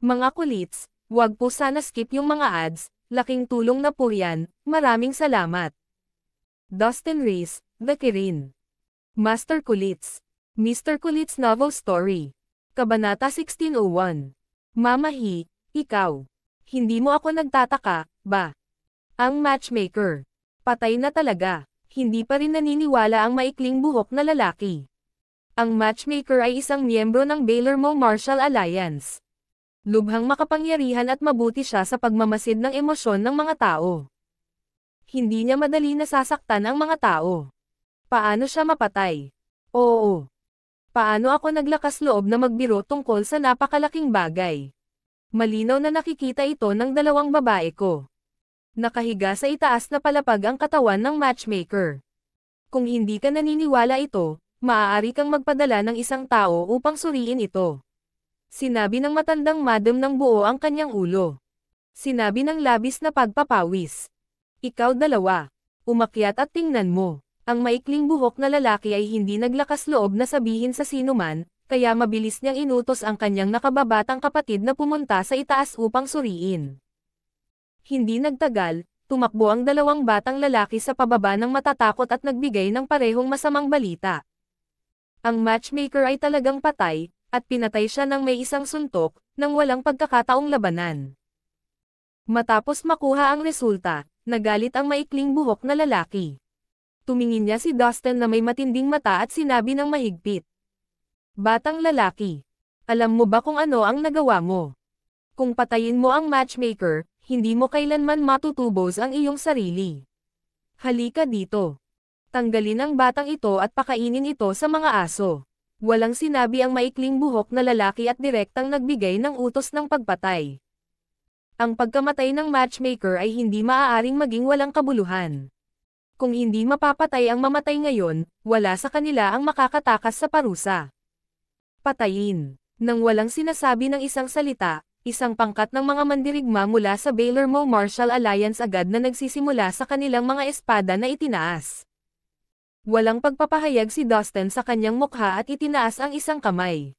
Mga kulits, wag po sana skip yung mga ads, laking tulong na po yan, maraming salamat. Dustin Reese, The Kirin. Master Kulits. Mr. Kulits Novel Story. Kabanata 1601. Mama He, ikaw. Hindi mo ako nagtataka, ba? Ang matchmaker. Patay na talaga. Hindi pa rin naniniwala ang maikling buhok na lalaki. Ang matchmaker ay isang miyembro ng Baylor Mo Martial Alliance. Lubhang makapangyarihan at mabuti siya sa pagmamasid ng emosyon ng mga tao. Hindi niya madali nasasaktan ang mga tao. Paano siya mapatay? Oo. Paano ako naglakas loob na magbiro tungkol sa napakalaking bagay? Malinaw na nakikita ito ng dalawang babae ko. Nakahiga sa itaas na palapag ang katawan ng matchmaker. Kung hindi ka naniniwala ito, maaari kang magpadala ng isang tao upang suriin ito. Sinabi ng matandang madam ng buo ang kanyang ulo. Sinabi ng labis na pagpapawis. Ikaw dalawa. Umakyat at tingnan mo. Ang maikling buhok na lalaki ay hindi naglakas loob na sabihin sa sinuman, kaya mabilis niyang inutos ang kanyang nakababatang kapatid na pumunta sa itaas upang suriin. Hindi nagtagal, tumakbo ang dalawang batang lalaki sa pababa ng matatakot at nagbigay ng parehong masamang balita. Ang matchmaker ay talagang patay, at pinatay siya ng may isang suntok, nang walang pagkakataong labanan. Matapos makuha ang resulta, nagalit ang maikling buhok na lalaki. Tumingin niya si Dustin na may matinding mata at sinabi ng mahigpit. Batang lalaki, alam mo ba kung ano ang nagawa mo? Kung patayin mo ang matchmaker, hindi mo kailanman matutubos ang iyong sarili. Halika dito. Tanggalin ang batang ito at pakainin ito sa mga aso. Walang sinabi ang maikling buhok na lalaki at direktang nagbigay ng utos ng pagpatay. Ang pagkamatay ng matchmaker ay hindi maaaring maging walang kabuluhan. Kung hindi mapapatay ang mamatay ngayon, wala sa kanila ang makakatakas sa parusa. Patayin. Nang walang sinasabi ng isang salita, isang pangkat ng mga mandirigma mula sa Baylor Mo Martial Alliance agad na nagsisimula sa kanilang mga espada na itinaas. Walang pagpapahayag si Dustin sa kanyang mukha at itinaas ang isang kamay.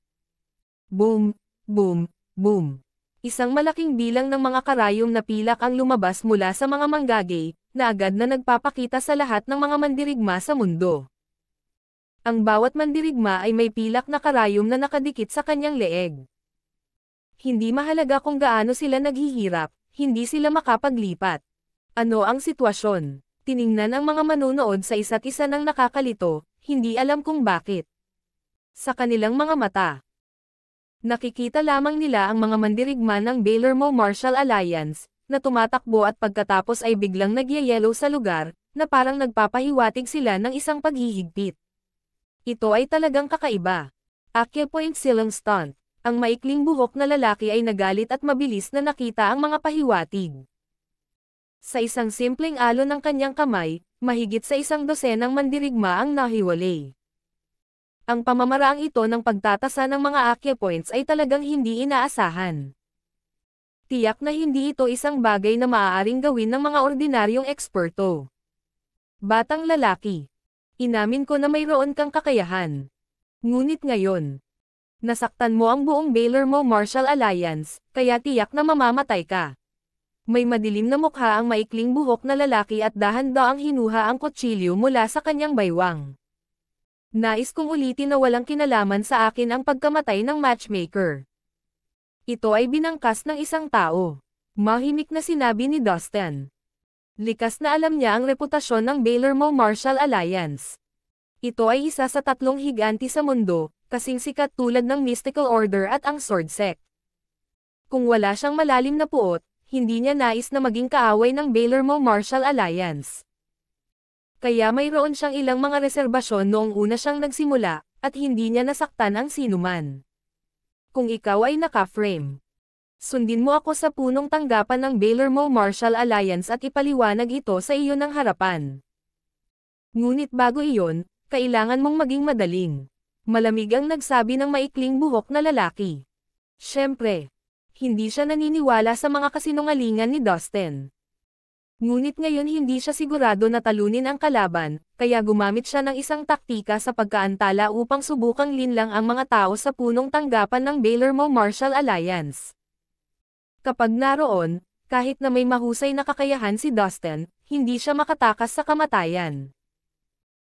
Boom, boom, boom. Isang malaking bilang ng mga karayom na pilak ang lumabas mula sa mga manggagay, na agad na nagpapakita sa lahat ng mga mandirigma sa mundo. Ang bawat mandirigma ay may pilak na karayom na nakadikit sa kanyang leeg. Hindi mahalaga kung gaano sila naghihirap, hindi sila makapaglipat. Ano ang sitwasyon? Tiningnan ang mga manunood sa isa't isa ng nakakalito, hindi alam kung bakit. Sa kanilang mga mata. Nakikita lamang nila ang mga mandirigma ng Baylor-Mo Martial Alliance, na tumatakbo at pagkatapos ay biglang nagyayelo sa lugar, na parang nagpapahiwatig sila ng isang paghihigpit. Ito ay talagang kakaiba. Acupoint Silong Stunt, ang maikling buhok na lalaki ay nagalit at mabilis na nakita ang mga pahiwatig. Sa isang simpleng alo ng kanyang kamay, mahigit sa isang dosenang mandirigma ang nahiwalay. Ang pamamaraang ito ng pagtatasa ng mga Akya Points ay talagang hindi inaasahan. Tiyak na hindi ito isang bagay na maaaring gawin ng mga ordinaryong eksperto. Batang lalaki. Inamin ko na mayroon kang kakayahan. Ngunit ngayon, nasaktan mo ang buong Baylor Mo Martial Alliance, kaya tiyak na mamamatay ka may madilim na mukha ang maikling buhok na lalaki at dahan-daang hinuha ang kutsilyo mula sa kanyang baywang. Nais kong ulitin na walang kinalaman sa akin ang pagkamatay ng matchmaker. Ito ay binangkas ng isang tao. Mahimik na sinabi ni Dustin. Likas na alam niya ang reputasyon ng Baylor Mo Martial Alliance. Ito ay isa sa tatlong higanti sa mundo, kasing sikat tulad ng Mystical Order at ang Sword Sect. Kung wala siyang malalim na puot, hindi niya nais na maging kaaway ng Baylor Mo Marshall Alliance. Kaya mayroon siyang ilang mga reserbasyon noong una siyang nagsimula, at hindi niya nasaktan ang sinuman. Kung ikaw ay naka-frame, sundin mo ako sa punong tanggapan ng Baylor Mo Marshall Alliance at ipaliwanag ito sa iyo ng harapan. Ngunit bago iyon, kailangan mong maging madaling. Malamig ang nagsabi ng maikling buhok na lalaki. Siyempre, hindi siya naniniwala sa mga kasinungalingan ni Dustin. Ngunit ngayon hindi siya sigurado na talunin ang kalaban, kaya gumamit siya ng isang taktika sa pagkaantala upang subukang linlang ang mga tao sa punong tanggapan ng Baylor-Mo Marshall Alliance. Kapag naroon, kahit na may mahusay na kakayahan si Dustin, hindi siya makatakas sa kamatayan.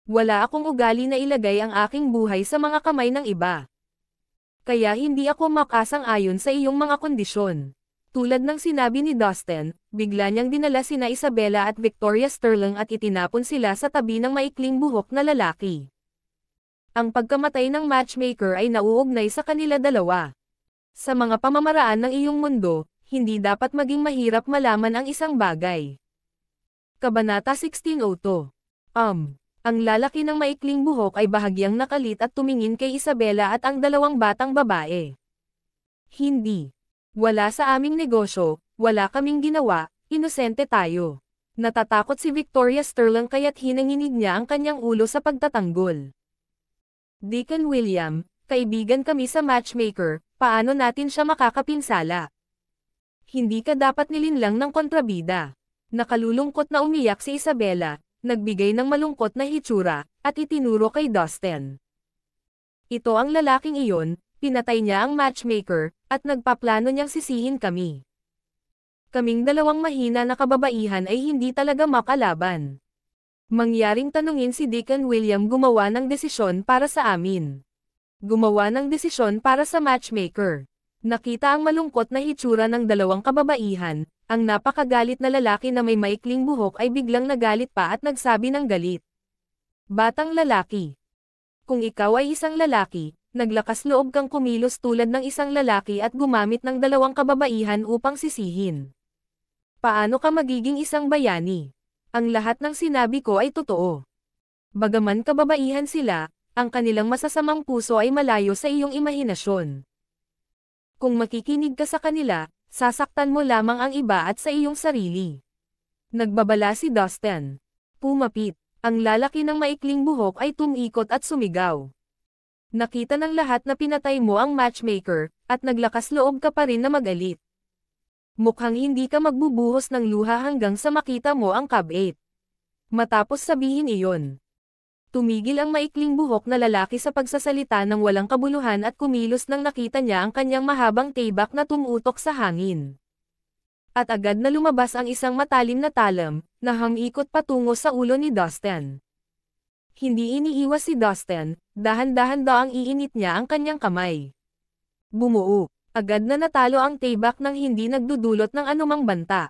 Wala akong ugali na ilagay ang aking buhay sa mga kamay ng iba kaya hindi ako makasang-ayon sa iyong mga kondisyon. Tulad ng sinabi ni Dustin, bigla niyang dinala sina Isabella at Victoria Sterling at itinapon sila sa tabi ng maikling buhok na lalaki. Ang pagkamatay ng matchmaker ay nauugnay sa kanila dalawa. Sa mga pamamaraan ng iyong mundo, hindi dapat maging mahirap malaman ang isang bagay. Kabanata 1602 Um ang lalaki ng maikling buhok ay bahagyang nakalit at tumingin kay Isabela at ang dalawang batang babae. Hindi. Wala sa aming negosyo, wala kaming ginawa, inosente tayo. Natatakot si Victoria Sterling kaya't hinanginig niya ang kanyang ulo sa pagtatanggol. Deacon William, kaibigan kami sa matchmaker, paano natin siya makakapinsala? Hindi ka dapat nilinlang ng kontrabida. Nakalulungkot na umiyak si Isabela, nagbigay ng malungkot na hitsura, at itinuro kay Dustin. Ito ang lalaking iyon, pinatay niya ang matchmaker, at nagpaplano niyang sisihin kami. Kaming dalawang mahina na kababaihan ay hindi talaga makalaban. Mangyaring tanungin si Deacon William gumawa ng desisyon para sa amin. Gumawa ng desisyon para sa matchmaker. Nakita ang malungkot na hitsura ng dalawang kababaihan, ang napakagalit na lalaki na may maikling buhok ay biglang nagalit pa at nagsabi ng galit. Batang lalaki. Kung ikaw ay isang lalaki, naglakas loob kang kumilos tulad ng isang lalaki at gumamit ng dalawang kababaihan upang sisihin. Paano ka magiging isang bayani? Ang lahat ng sinabi ko ay totoo. Bagaman kababaihan sila, ang kanilang masasamang puso ay malayo sa iyong imahinasyon. Kung makikinig ka sa kanila, sasaktan mo lamang ang iba at sa iyong sarili. Nagbabala si Dustin. Pumapit. Ang lalaki ng maikling buhok ay tumikot at sumigaw. Nakita ng lahat na pinatay mo ang matchmaker, at naglakas loob ka pa rin na magalit. Mukhang hindi ka magbubuhos ng luha hanggang sa makita mo ang cab 8. Matapos sabihin iyon, Tumigil ang maikling buhok na lalaki sa pagsasalita ng walang kabuluhan at kumilos nang nakita niya ang kanyang mahabang tibak na tumutok sa hangin. At agad na lumabas ang isang matalim na talam, na hamikot patungo sa ulo ni Dustin. Hindi iniiwas si Dustin, dahan-dahan daw ang iinit niya ang kanyang kamay. Bumuo, agad na natalo ang tibak nang hindi nagdudulot ng anumang banta.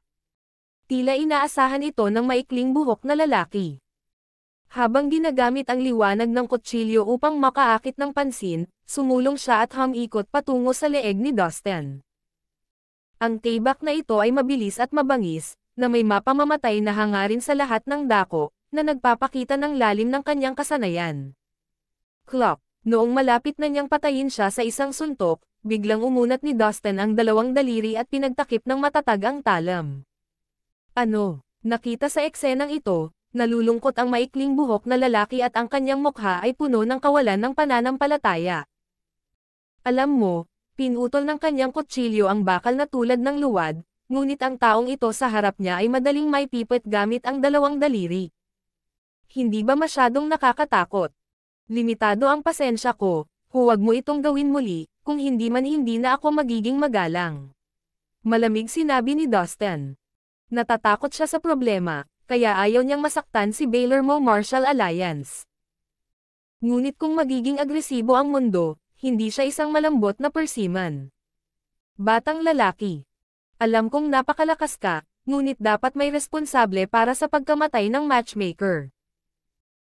Tila inaasahan ito ng maikling buhok na lalaki. Habang ginagamit ang liwanag ng kutsilyo upang makaakit ng pansin, sumulong siya at hamikot patungo sa leeg ni Dustin. Ang tibak na ito ay mabilis at mabangis, na may mapamamatay na hangarin sa lahat ng dako, na nagpapakita ng lalim ng kanyang kasanayan. Clock, noong malapit na niyang patayin siya sa isang suntok, biglang umunat ni Dustin ang dalawang daliri at pinagtakip ng matatag ang talam. Ano? Nakita sa eksenang ito, nalulungkot ang maikling buhok na lalaki at ang kanyang mukha ay puno ng kawalan ng pananampalataya. Alam mo, pinutol ng kanyang kutsilyo ang bakal na tulad ng luwad, ngunit ang taong ito sa harap niya ay madaling may pipit gamit ang dalawang daliri. Hindi ba masyadong nakakatakot? Limitado ang pasensya ko, huwag mo itong gawin muli, kung hindi man hindi na ako magiging magalang. Malamig sinabi ni Dustin. Natatakot siya sa problema, kaya ayaw niyang masaktan si Baylor Mo Martial Alliance. Ngunit kung magiging agresibo ang mundo, hindi siya isang malambot na persiman. Batang lalaki. Alam kong napakalakas ka, ngunit dapat may responsable para sa pagkamatay ng matchmaker.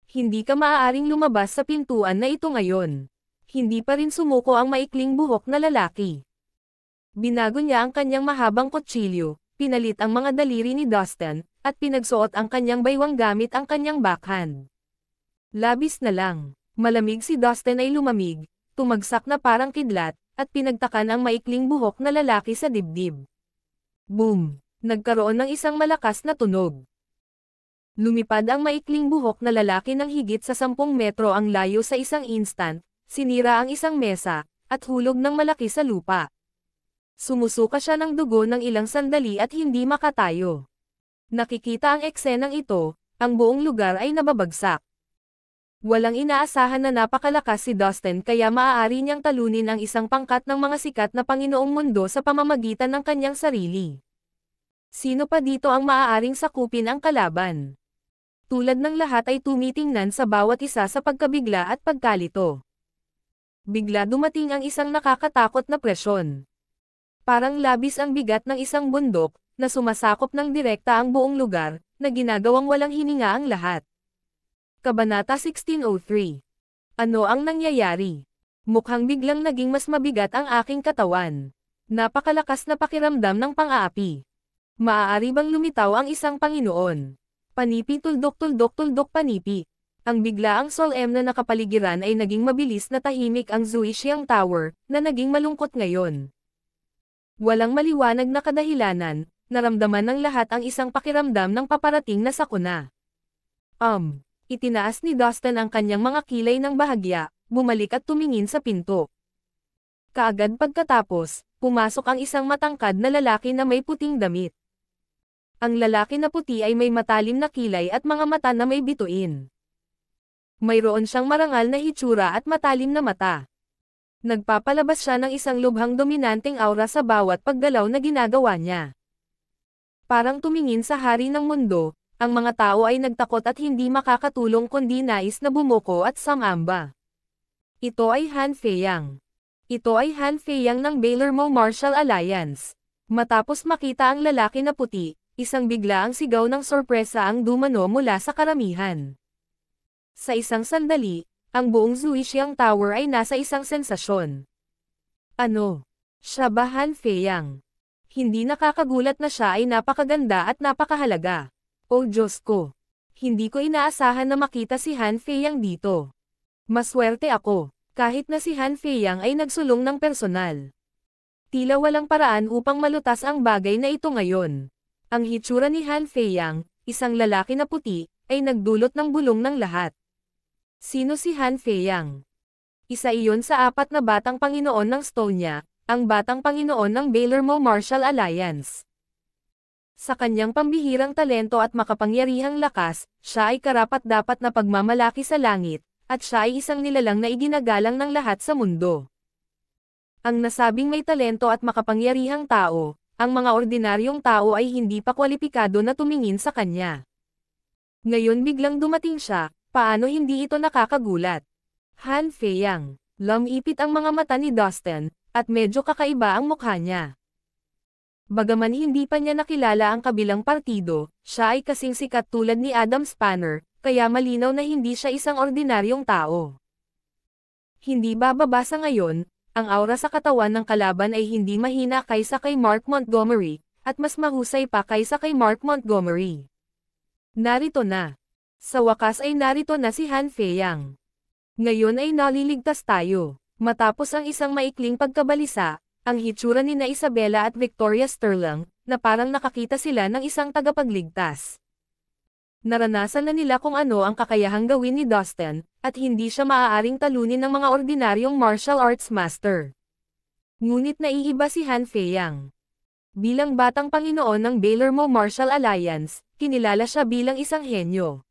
Hindi ka maaaring lumabas sa pintuan na ito ngayon. Hindi pa rin sumuko ang maikling buhok na lalaki. Binago niya ang kanyang mahabang kutsilyo, pinalit ang mga daliri ni Dustin, at pinagsuot ang kanyang baywang gamit ang kanyang backhand. Labis na lang, malamig si Dustin ay lumamig, tumagsak na parang kidlat, at pinagtakan ang maikling buhok na lalaki sa dibdib. Boom! Nagkaroon ng isang malakas na tunog. Lumipad ang maikling buhok na lalaki ng higit sa 10 metro ang layo sa isang instant, sinira ang isang mesa, at hulog ng malaki sa lupa. Sumusuka siya ng dugo ng ilang sandali at hindi makatayo. Nakikita ang eksenang ito, ang buong lugar ay nababagsak. Walang inaasahan na napakalakas si Dustin kaya maaari niyang talunin ang isang pangkat ng mga sikat na Panginoong mundo sa pamamagitan ng kanyang sarili. Sino pa dito ang maaaring sakupin ang kalaban? Tulad ng lahat ay tumitingnan sa bawat isa sa pagkabigla at pagkalito. Bigla dumating ang isang nakakatakot na presyon. Parang labis ang bigat ng isang bundok, na sumasakop ng direkta ang buong lugar, na ginagawang walang hininga ang lahat. Kabanata 1603 Ano ang nangyayari? Mukhang biglang naging mas mabigat ang aking katawan. Napakalakas na pakiramdam ng pang-aapi. Maaari bang lumitaw ang isang Panginoon? Panipi tuldok-tuldok-tuldok panipi. Ang biglaang Sol-M na nakapaligiran ay naging mabilis na tahimik ang Zuishiang Tower, na naging malungkot ngayon. Walang maliwanag na kadahilanan, naramdaman ng lahat ang isang pakiramdam ng paparating na sakuna. Um, itinaas ni Dustin ang kanyang mga kilay ng bahagya, bumalik at tumingin sa pinto. Kaagad pagkatapos, pumasok ang isang matangkad na lalaki na may puting damit. Ang lalaki na puti ay may matalim na kilay at mga mata na may bituin. Mayroon siyang marangal na hitsura at matalim na mata. Nagpapalabas siya ng isang lubhang dominanteng aura sa bawat paggalaw na ginagawa niya. Parang tumingin sa hari ng mundo, ang mga tao ay nagtakot at hindi makakatulong kundi nais na bumuko at sangamba. Ito ay Han Feiyang. Ito ay Han Feiyang ng Baylor Mo Martial Alliance. Matapos makita ang lalaki na puti, isang bigla ang sigaw ng sorpresa ang dumano mula sa karamihan. Sa isang sandali, ang buong Zuixiang Tower ay nasa isang sensasyon. Ano? Siya ba Han Feiyang? Hindi nakakagulat na siya ay napakaganda at napakahalaga. O Diyos ko! Hindi ko inaasahan na makita si Han Feiyang dito. Maswerte ako, kahit na si Han Feiyang ay nagsulong ng personal. Tila walang paraan upang malutas ang bagay na ito ngayon. Ang hitsura ni Han Feiyang, isang lalaki na puti, ay nagdulot ng bulong ng lahat. Sino si Han Feiyang? Isa iyon sa apat na batang Panginoon ng Stone ang batang Panginoon ng Baylor-Mo Martial Alliance. Sa kanyang pambihirang talento at makapangyarihang lakas, siya ay karapat-dapat na pagmamalaki sa langit, at siya ay isang nilalang na iginagalang ng lahat sa mundo. Ang nasabing may talento at makapangyarihang tao, ang mga ordinaryong tao ay hindi pa kwalipikado na tumingin sa kanya. Ngayon biglang dumating siya, paano hindi ito nakakagulat? Han Feiyang, lumipit ang mga mata ni Dustin, at medyo kakaiba ang mukha niya. Bagaman hindi pa niya nakilala ang kabilang partido, siya ay kasing sikat tulad ni Adam Spanner, kaya malinaw na hindi siya isang ordinaryong tao. Hindi bababa sa ngayon, ang aura sa katawan ng kalaban ay hindi mahina kaysa kay Mark Montgomery, at mas mahusay pa kaysa kay Mark Montgomery. Narito na. Sa wakas ay narito na si Han Feiyang. Ngayon ay naliligtas tayo. Matapos ang isang maikling pagkabalisa, ang hitsura ni na Isabella at Victoria Sterling, na parang nakakita sila ng isang tagapagligtas. Naranasan na nila kung ano ang kakayahang gawin ni Dustin, at hindi siya maaaring talunin ng mga ordinaryong martial arts master. Ngunit naiiba si Han Feiyang. Bilang batang Panginoon ng Baylormo Martial Alliance, kinilala siya bilang isang henyo.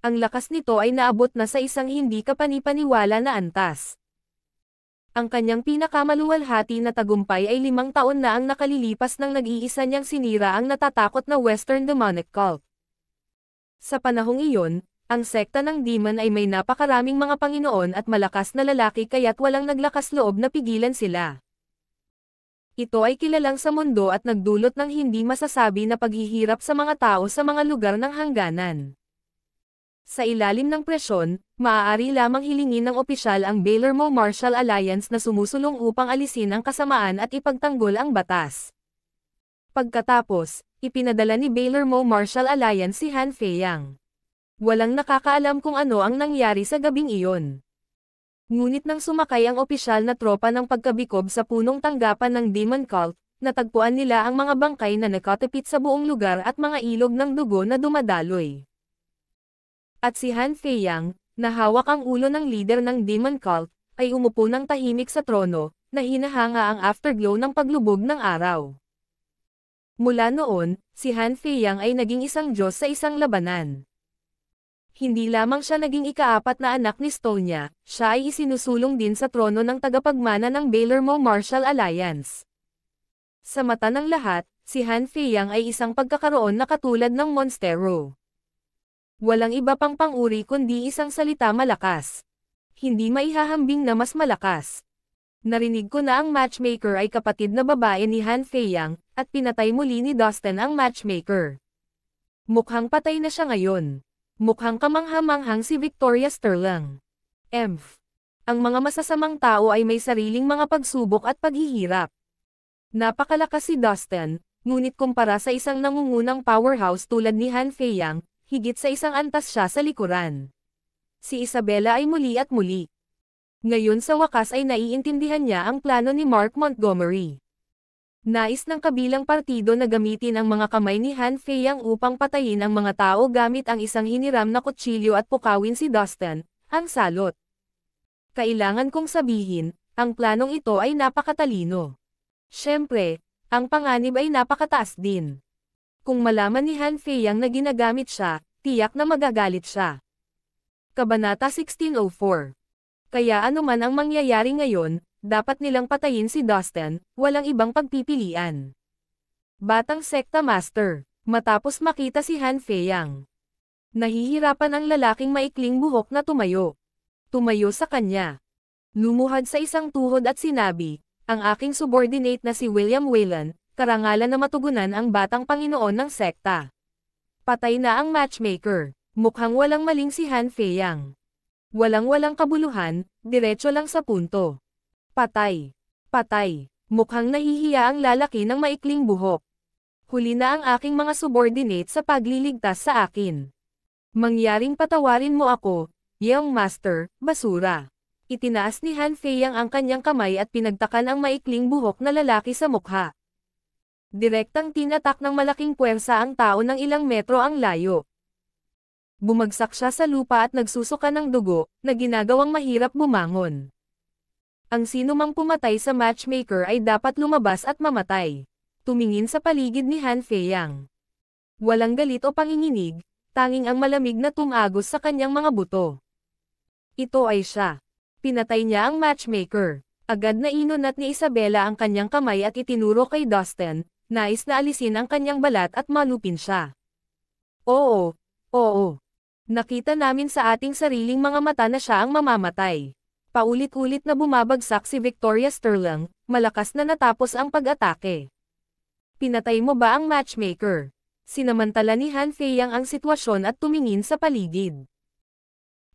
Ang lakas nito ay naabot na sa isang hindi kapanipaniwala na antas. Ang kanyang pinakamaluwalhati na tagumpay ay limang taon na ang nakalilipas nang nag-iisa niyang sinira ang natatakot na Western Demonic Cult. Sa panahong iyon, ang sekta ng demon ay may napakaraming mga Panginoon at malakas na lalaki kaya't walang naglakas loob na pigilan sila. Ito ay kilalang sa mundo at nagdulot ng hindi masasabi na paghihirap sa mga tao sa mga lugar ng hangganan. Sa ilalim ng presyon, maaari lamang hilingin ng opisyal ang Baylor Mo Martial Alliance na sumusulong upang alisin ang kasamaan at ipagtanggol ang batas. Pagkatapos, ipinadala ni Baylor Mo Martial Alliance si Han Feiyang. Walang nakakaalam kung ano ang nangyari sa gabing iyon. Ngunit nang sumakay ang opisyal na tropa ng pagkabikob sa punong tanggapan ng Demon Cult, natagpuan nila ang mga bangkay na nakatipit sa buong lugar at mga ilog ng dugo na dumadaloy. At si Han Feiyang, na hawak ang ulo ng leader ng Demon Cult, ay umupo ng tahimik sa trono, na hinahanga ang afterglow ng paglubog ng araw. Mula noon, si Han Feiyang ay naging isang Diyos sa isang labanan. Hindi lamang siya naging ikaapat na anak ni Stonia, siya ay isinusulong din sa trono ng tagapagmana ng Baylor-Mo Martial Alliance. Sa mata ng lahat, si Han Feiyang ay isang pagkakaroon na katulad ng Monstero. Walang iba pang panguri kundi isang salita malakas. Hindi maihahambing na mas malakas. Narinig ko na ang matchmaker ay kapatid na babae ni Han Feiyang, at pinatay muli ni Dustin ang matchmaker. Mukhang patay na siya ngayon. Mukhang kamanghamanghang si Victoria Sterling. Emph. Ang mga masasamang tao ay may sariling mga pagsubok at paghihirap. Napakalakas si Dustin, ngunit kumpara sa isang nangungunang powerhouse tulad ni Han Feiyang, higit sa isang antas siya sa likuran. Si Isabella ay muli at muli. Ngayon sa wakas ay naiintindihan niya ang plano ni Mark Montgomery. Nais ng kabilang partido na gamitin ang mga kamay ni Han Feyang upang patayin ang mga tao gamit ang isang hiniram na kutsilyo at pukawin si Dustin, ang salot. Kailangan kong sabihin, ang planong ito ay napakatalino. Siyempre, ang panganib ay napakataas din. Kung malaman ni Han Feiyang na ginagamit siya, tiyak na magagalit siya. Kabanata 1604 Kaya anuman ang mangyayari ngayon, dapat nilang patayin si Dustin, walang ibang pagpipilian. Batang Sekta Master Matapos makita si Han Feiyang. Nahihirapan ang lalaking maikling buhok na tumayo. Tumayo sa kanya. Lumuhad sa isang tuhod at sinabi, ang aking subordinate na si William Whelan, karangalan na matugunan ang batang Panginoon ng sekta. Patay na ang matchmaker. Mukhang walang maling si Han Feiyang. Walang-walang kabuluhan, diretso lang sa punto. Patay. Patay. Mukhang nahihiya ang lalaki ng maikling buhok. Huli na ang aking mga subordinate sa pagliligtas sa akin. Mangyaring patawarin mo ako, Young Master, basura. Itinaas ni Han Feiyang ang kanyang kamay at pinagtakan ang maikling buhok na lalaki sa mukha. Direktang tinatak ng malaking puwersa ang tao ng ilang metro ang layo. Bumagsak siya sa lupa at nagsusuka ng dugo, na ginagawang mahirap bumangon. Ang sinumang pumatay sa matchmaker ay dapat lumabas at mamatay. Tumingin sa paligid ni Han Feiyang. Walang galit o panginginig, tanging ang malamig na tumagos sa kanyang mga buto. Ito ay siya. Pinatay niya ang matchmaker. Agad na inunat ni Isabella ang kanyang kamay at itinuro kay Dustin, nais na alisin ang kanyang balat at malupin siya. Oo, oo. Nakita namin sa ating sariling mga mata na siya ang mamamatay. Paulit-ulit na bumabagsak si Victoria Sterling, malakas na natapos ang pag-atake. Pinatay mo ba ang matchmaker? Sinamantala ni Han Feiyang ang sitwasyon at tumingin sa paligid.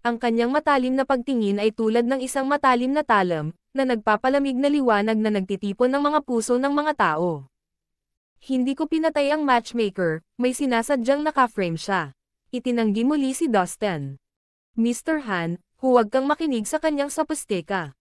Ang kanyang matalim na pagtingin ay tulad ng isang matalim na talam, na nagpapalamig na liwanag na nagtitipon ng mga puso ng mga tao. Hindi ko pinatay ang matchmaker, may sinasadyang nakaframe siya. Itinanggi muli si Dustin. Mr. Han, huwag kang makinig sa kanyang sapusteka.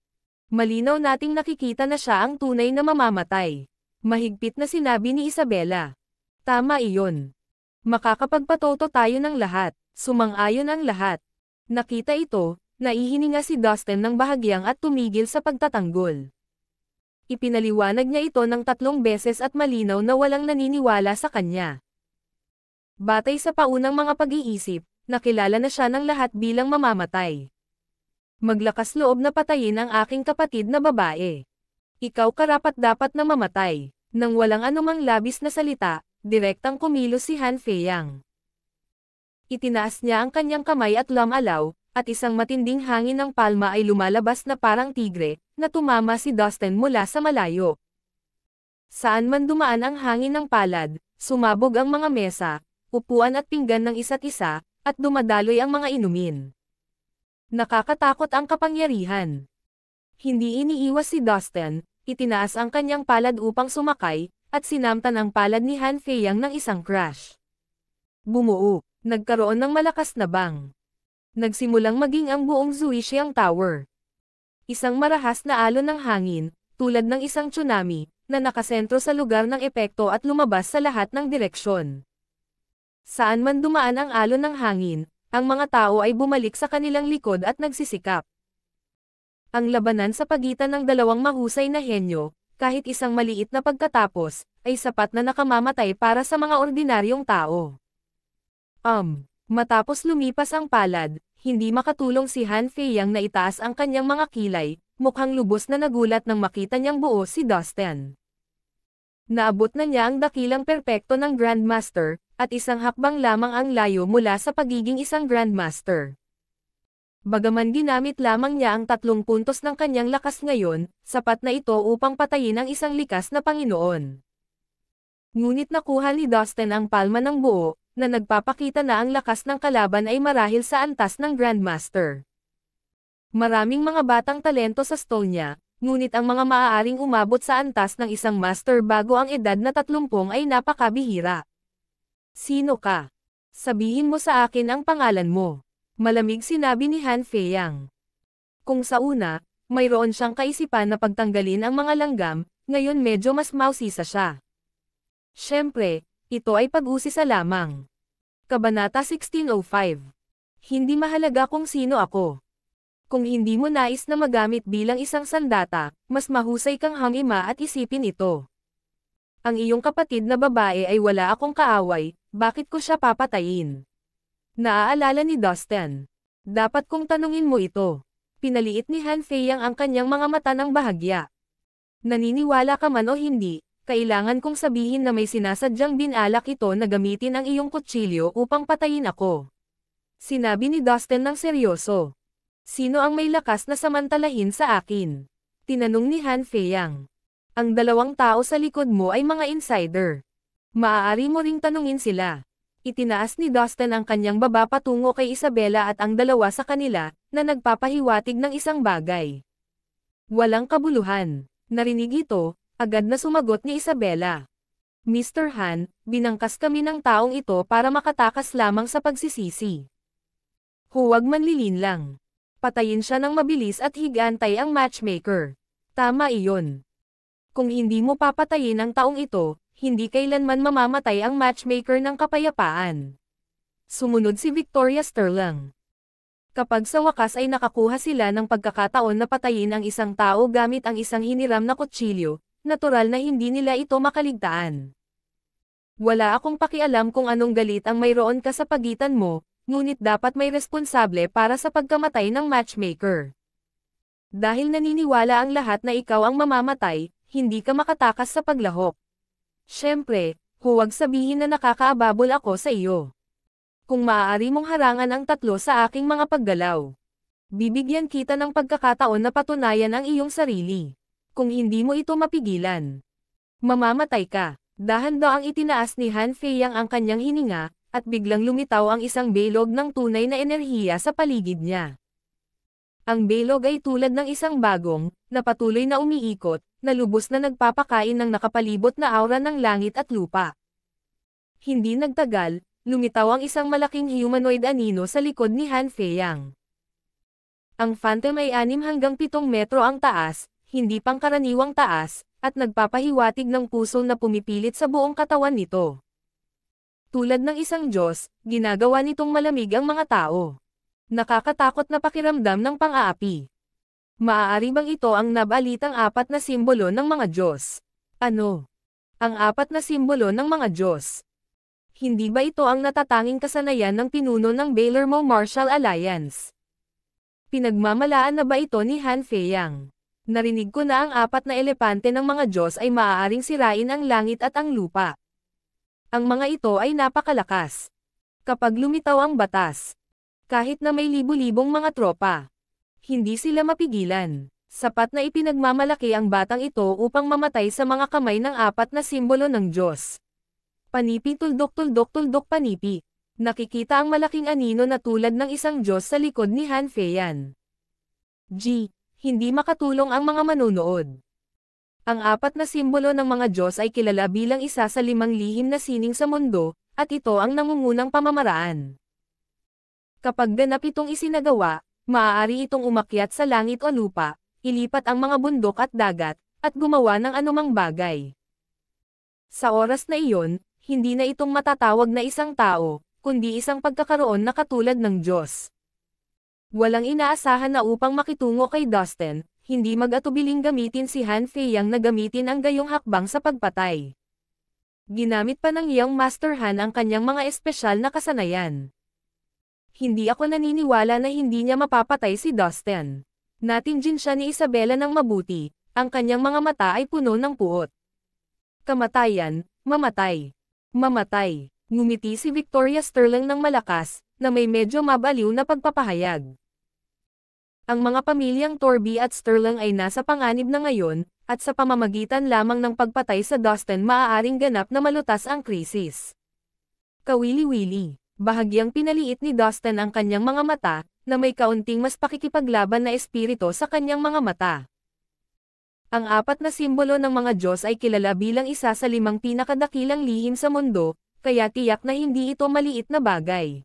Malinaw nating nakikita na siya ang tunay na mamamatay. Mahigpit na sinabi ni Isabella. Tama iyon. Makakapagpatoto tayo ng lahat, sumang-ayon ang lahat. Nakita ito, naihininga si Dustin ng bahagyang at tumigil sa pagtatanggol. Ipinaliwanag niya ito ng tatlong beses at malinaw na walang naniniwala sa kanya. Batay sa paunang mga pag-iisip, nakilala na siya ng lahat bilang mamamatay. Maglakas loob na patayin ang aking kapatid na babae. Ikaw karapat dapat na mamatay. Nang walang anumang labis na salita, direktang kumilos si Han Feiyang. Itinaas niya ang kanyang kamay at lamalaw, at isang matinding hangin ng palma ay lumalabas na parang tigre, na tumama si Dustin mula sa malayo. Saan man dumaan ang hangin ng palad, sumabog ang mga mesa, upuan at pinggan ng isa't isa, at dumadaloy ang mga inumin. Nakakatakot ang kapangyarihan. Hindi iniiwas si Dustin, itinaas ang kanyang palad upang sumakay, at sinamtan ang palad ni Han Feiyang ng isang crash. Bumuo, nagkaroon ng malakas na bang. Nagsimulang maging ang buong Zuishiang Tower. Isang marahas na alon ng hangin, tulad ng isang tsunami, na nakasentro sa lugar ng epekto at lumabas sa lahat ng direksyon. Saan man dumaan ang alon ng hangin, ang mga tao ay bumalik sa kanilang likod at nagsisikap. Ang labanan sa pagitan ng dalawang mahusay na henyo, kahit isang maliit na pagkatapos, ay sapat na nakamamatay para sa mga ordinaryong tao. Um, Matapos lumipas ang palad, hindi makatulong si Han Feiyang na itaas ang kanyang mga kilay, mukhang lubos na nagulat nang makita niyang buo si Dustin. Naabot na niya ang dakilang perpekto ng Grandmaster, at isang hakbang lamang ang layo mula sa pagiging isang Grandmaster. Bagaman ginamit lamang niya ang tatlong puntos ng kanyang lakas ngayon, sapat na ito upang patayin ang isang likas na Panginoon. Ngunit nakuha ni Dustin ang palma ng buo, na nagpapakita na ang lakas ng kalaban ay marahil sa antas ng Grandmaster. Maraming mga batang talento sa stall niya, ngunit ang mga maaaring umabot sa antas ng isang master bago ang edad na 30 ay napakabihira. Sino ka? Sabihin mo sa akin ang pangalan mo. Malamig sinabi ni Han Feiyang. Kung sa una, mayroon siyang kaisipan na pagtanggalin ang mga langgam, ngayon medyo mas mausisa siya. Siyempre, ito ay pag-usisa lamang. Kabanata 1605. Hindi mahalaga kung sino ako. Kung hindi mo nais na magamit bilang isang sandata, mas mahusay kang hangima at isipin ito. Ang iyong kapatid na babae ay wala akong kaaway, bakit ko siya papatayin? Naaalala ni Dustin. Dapat kong tanungin mo ito. Pinaliit ni Han Feiyang ang kanyang mga mata ng bahagya. Naniniwala ka man o hindi, kailangan kong sabihin na may sinasadyang binalak ito na gamitin ang iyong kutsilyo upang patayin ako. Sinabi ni Dustin ng seryoso. Sino ang may lakas na samantalahin sa akin? Tinanong ni Han Feiyang. Ang dalawang tao sa likod mo ay mga insider. Maaari mo ring tanungin sila. Itinaas ni Dustin ang kanyang baba patungo kay Isabella at ang dalawa sa kanila, na nagpapahiwatig ng isang bagay. Walang kabuluhan. Narinig ito, Agad na sumagot ni Isabella. Mr. Han, binangkas kami ng taong ito para makatakas lamang sa pagsisisi. Huwag manlilin lang. Patayin siya ng mabilis at higantay ang matchmaker. Tama iyon. Kung hindi mo papatayin ang taong ito, hindi kailanman mamamatay ang matchmaker ng kapayapaan. Sumunod si Victoria Sterling. Kapag sa wakas ay nakakuha sila ng pagkakataon na patayin ang isang tao gamit ang isang hiniram na kutsilyo, natural na hindi nila ito makaligtaan. Wala akong pakialam kung anong galit ang mayroon ka sa pagitan mo, ngunit dapat may responsable para sa pagkamatay ng matchmaker. Dahil naniniwala ang lahat na ikaw ang mamamatay, hindi ka makatakas sa paglahok. Siyempre, huwag sabihin na nakakaababol ako sa iyo. Kung maaari mong harangan ang tatlo sa aking mga paggalaw. Bibigyan kita ng pagkakataon na patunayan ang iyong sarili kung hindi mo ito mapigilan. Mamamatay ka. Dahan-da ang itinaas ni Han Feiyang ang kanyang hininga, at biglang lumitaw ang isang belog ng tunay na enerhiya sa paligid niya. Ang belog ay tulad ng isang bagong, na patuloy na umiikot, na lubos na nagpapakain ng nakapalibot na aura ng langit at lupa. Hindi nagtagal, lumitaw ang isang malaking humanoid anino sa likod ni Han Feiyang. Ang phantom ay anim hanggang 7 metro ang taas, hindi pangkaraniwang taas, at nagpapahiwatig ng puso na pumipilit sa buong katawan nito. Tulad ng isang Diyos, ginagawa nitong malamig ang mga tao. Nakakatakot na pakiramdam ng pang-aapi. Maaari bang ito ang nabalitang apat na simbolo ng mga Diyos? Ano? Ang apat na simbolo ng mga Diyos. Hindi ba ito ang natatanging kasanayan ng pinuno ng Baylor Mo Martial Alliance? Pinagmamalaan na ba ito ni Han Feiyang? narinig ko na ang apat na elepante ng mga Diyos ay maaaring sirain ang langit at ang lupa. Ang mga ito ay napakalakas. Kapag lumitaw ang batas, kahit na may libu-libong mga tropa, hindi sila mapigilan. Sapat na ipinagmamalaki ang batang ito upang mamatay sa mga kamay ng apat na simbolo ng Diyos. Panipi tuldok-tuldok-tuldok panipi. Nakikita ang malaking anino na tulad ng isang Diyos sa likod ni Han Feiyan. G hindi makatulong ang mga manunood. Ang apat na simbolo ng mga Diyos ay kilala bilang isa sa limang lihim na sining sa mundo, at ito ang nangungunang pamamaraan. Kapag ganap itong isinagawa, maaari itong umakyat sa langit o lupa, ilipat ang mga bundok at dagat, at gumawa ng anumang bagay. Sa oras na iyon, hindi na itong matatawag na isang tao, kundi isang pagkakaroon na katulad ng Diyos. Walang inaasahan na upang makitungo kay Dustin, hindi mag-atubiling gamitin si Han Feiyang na gamitin ang gayong hakbang sa pagpatay. Ginamit pa ng Young Master Han ang kanyang mga espesyal na kasanayan. Hindi ako naniniwala na hindi niya mapapatay si Dustin. Natinjin siya ni Isabella ng mabuti, ang kanyang mga mata ay puno ng puot. Kamatayan, mamatay. Mamatay. Ngumiti si Victoria Sterling ng malakas, na may medyo mabaliw na pagpapahayag. Ang mga pamilyang Torby at Sterling ay nasa panganib na ngayon, at sa pamamagitan lamang ng pagpatay sa Dustin maaaring ganap na malutas ang krisis. Kawili-wili, bahagyang pinaliit ni Dustin ang kanyang mga mata, na may kaunting mas pakikipaglaban na espirito sa kanyang mga mata. Ang apat na simbolo ng mga Diyos ay kilala bilang isa sa limang pinakadakilang lihim sa mundo, kaya tiyak na hindi ito maliit na bagay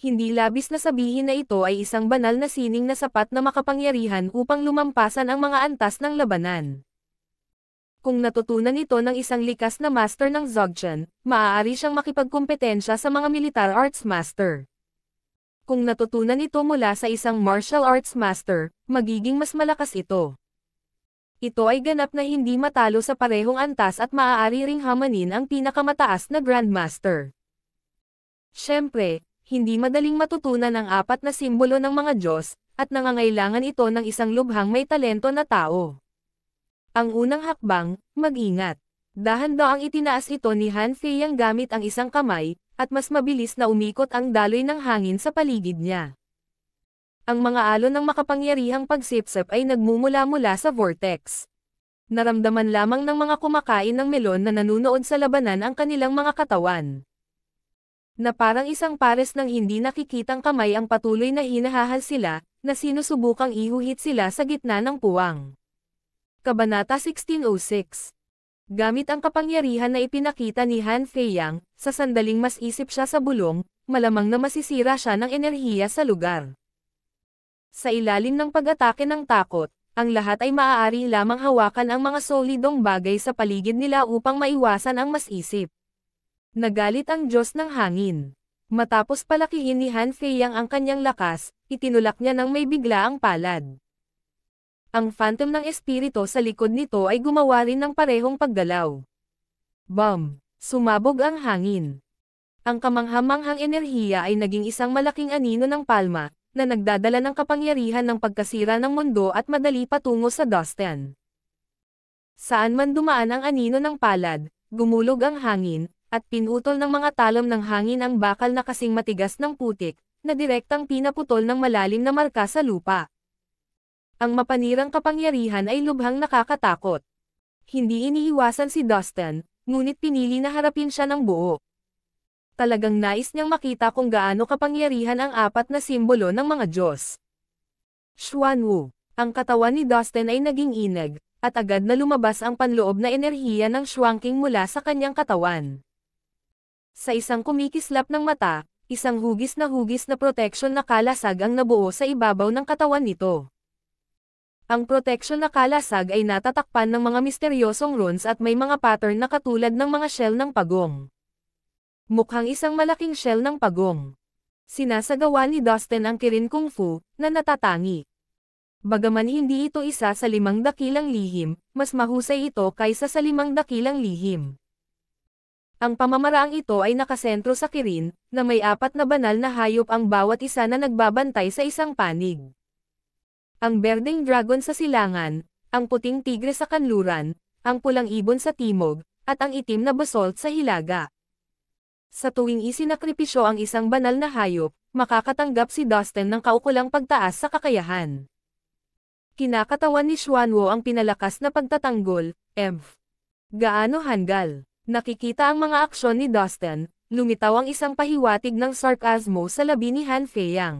hindi labis na sabihin na ito ay isang banal na sining na sapat na makapangyarihan upang lumampasan ang mga antas ng labanan. Kung natutunan ito ng isang likas na master ng Dzogchen, maaari siyang makipagkumpetensya sa mga militar arts master. Kung natutunan ito mula sa isang martial arts master, magiging mas malakas ito. Ito ay ganap na hindi matalo sa parehong antas at maaari ring hamanin ang pinakamataas na grandmaster. Siyempre, hindi madaling matutunan ang apat na simbolo ng mga Diyos, at nangangailangan ito ng isang lubhang may talento na tao. Ang unang hakbang, mag-ingat. Dahan daw ang itinaas ito ni Han Feiyang gamit ang isang kamay, at mas mabilis na umikot ang daloy ng hangin sa paligid niya. Ang mga alon ng makapangyarihang pagsipsip ay nagmumula mula sa vortex. Naramdaman lamang ng mga kumakain ng melon na nanunood sa labanan ang kanilang mga katawan na parang isang pares ng hindi nakikitang kamay ang patuloy na hinahahal sila, na sinusubukang ihuhit sila sa gitna ng puwang. Kabanata 1606 Gamit ang kapangyarihan na ipinakita ni Han Feiyang, sa sandaling mas isip siya sa bulong, malamang na masisira siya ng enerhiya sa lugar. Sa ilalim ng pag-atake ng takot, ang lahat ay maaari lamang hawakan ang mga solidong bagay sa paligid nila upang maiwasan ang mas isip. Nagalit ang Diyos ng hangin. Matapos palakihin ni Han Feiyang ang kanyang lakas, itinulak niya nang may bigla ang palad. Ang phantom ng espirito sa likod nito ay gumawa rin ng parehong paggalaw. Bam! Sumabog ang hangin. Ang kamanghamanghang enerhiya ay naging isang malaking anino ng palma, na nagdadala ng kapangyarihan ng pagkasira ng mundo at madali patungo sa Dustin. Saan man dumaan ang anino ng palad, gumulog ang hangin, at pinutol ng mga talom ng hangin ang bakal na kasing matigas ng putik, na direktang pinaputol ng malalim na marka sa lupa. Ang mapanirang kapangyarihan ay lubhang nakakatakot. Hindi iniiwasan si Dustin, ngunit pinili na harapin siya ng buo. Talagang nais niyang makita kung gaano kapangyarihan ang apat na simbolo ng mga Diyos. Xuanwu, ang katawan ni Dustin ay naging inag, at agad na lumabas ang panloob na enerhiya ng Shuangking mula sa kanyang katawan. Sa isang kumikislap ng mata, isang hugis na hugis na protection na kalasag ang nabuo sa ibabaw ng katawan nito. Ang protection na kalasag ay natatakpan ng mga misteryosong runes at may mga pattern na katulad ng mga shell ng pagong. Mukhang isang malaking shell ng pagong. Sinasagawa ni Dustin ang kirin kung fu, na natatangi. Bagaman hindi ito isa sa limang dakilang lihim, mas mahusay ito kaysa sa limang dakilang lihim. Ang pamamaraang ito ay nakasentro sa kirin, na may apat na banal na hayop ang bawat isa na nagbabantay sa isang panig. Ang berdeng dragon sa silangan, ang puting tigre sa kanluran, ang pulang ibon sa timog, at ang itim na basalt sa hilaga. Sa tuwing isinakripisyo ang isang banal na hayop, makakatanggap si Dustin ng kaukulang pagtaas sa kakayahan. Kinakatawan ni Xuanwo ang pinalakas na pagtatanggol, Ev. Gaano hanggal? Nakikita ang mga aksyon ni Dustin, lumitaw ang isang pahiwatig ng sarcasmo sa labi ni Han Feiyang.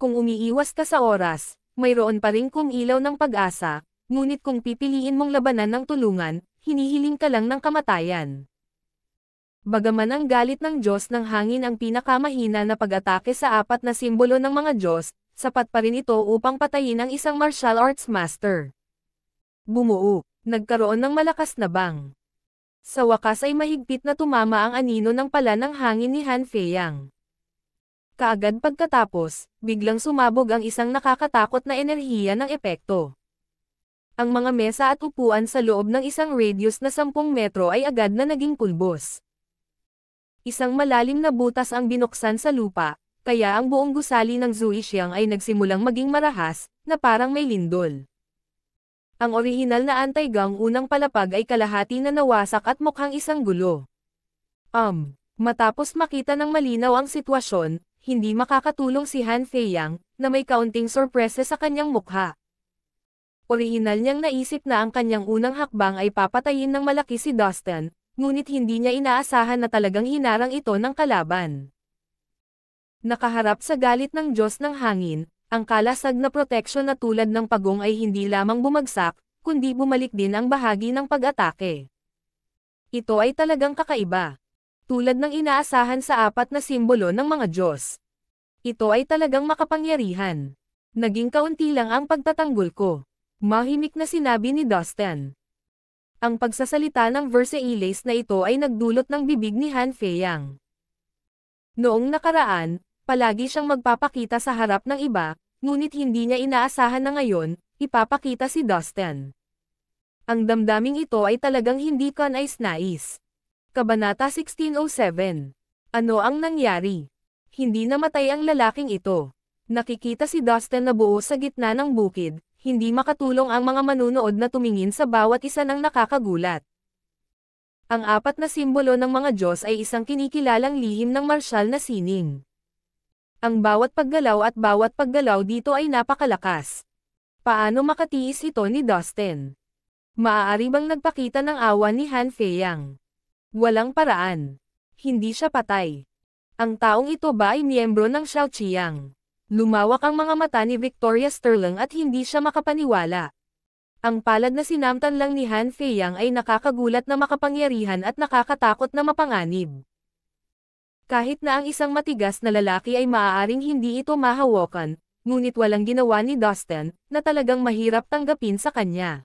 Kung umiiwas ka sa oras, mayroon pa rin ilaw ng pag-asa, ngunit kung pipiliin mong labanan ng tulungan, hinihiling ka lang ng kamatayan. Bagaman ang galit ng Diyos ng hangin ang pinakamahina na pag-atake sa apat na simbolo ng mga Diyos, sapat pa rin ito upang patayin ang isang martial arts master. Bumuo, nagkaroon ng malakas na bang. Sa wakas ay mahigpit na tumama ang anino ng pala ng hangin ni Han Feiyang. Kaagad pagkatapos, biglang sumabog ang isang nakakatakot na enerhiya ng epekto. Ang mga mesa at upuan sa loob ng isang radius na 10 metro ay agad na naging pulbos. Isang malalim na butas ang binuksan sa lupa, kaya ang buong gusali ng Zui Xiang ay nagsimulang maging marahas, na parang may lindol. Ang orihinal na anti-gang unang palapag ay kalahati na nawasak at mukhang isang gulo. Um, matapos makita ng malinaw ang sitwasyon, hindi makakatulong si Han Feiyang, na may kaunting surprise sa kanyang mukha. Orihinal niyang naisip na ang kanyang unang hakbang ay papatayin ng malaki si Dustin, ngunit hindi niya inaasahan na talagang hinarang ito ng kalaban. Nakaharap sa galit ng Diyos ng Hangin, ang kalasag na proteksyon na tulad ng pagong ay hindi lamang bumagsak, kundi bumalik din ang bahagi ng pag-atake. Ito ay talagang kakaiba. Tulad ng inaasahan sa apat na simbolo ng mga Diyos. Ito ay talagang makapangyarihan. Naging kaunti lang ang pagtatanggol ko. Mahimik na sinabi ni Dustin. Ang pagsasalita ng verse Ilays na ito ay nagdulot ng bibig ni Han Feiyang. Noong nakaraan, palagi siyang magpapakita sa harap ng iba, ngunit hindi niya inaasahan na ngayon, ipapakita si Dustin. Ang damdaming ito ay talagang hindi kanais-nais. Kabanata 1607 Ano ang nangyari? Hindi namatay ang lalaking ito. Nakikita si Dustin na buo sa gitna ng bukid, hindi makatulong ang mga manunood na tumingin sa bawat isa ng nakakagulat. Ang apat na simbolo ng mga Diyos ay isang kinikilalang lihim ng marsyal na sining. Ang bawat paggalaw at bawat paggalaw dito ay napakalakas. Paano makatiis ito ni Dustin? Maaari bang nagpakita ng awa ni Han Feiyang? Walang paraan. Hindi siya patay. Ang taong ito ba ay miyembro ng Xiaoqiang? Lumawak ang mga mata ni Victoria Sterling at hindi siya makapaniwala. Ang palad na sinamtan lang ni Han Feiyang ay nakakagulat na makapangyarihan at nakakatakot na mapanganib. Kahit na ang isang matigas na lalaki ay maaaring hindi ito mahawakan, ngunit walang ginawa ni Dustin, na talagang mahirap tanggapin sa kanya.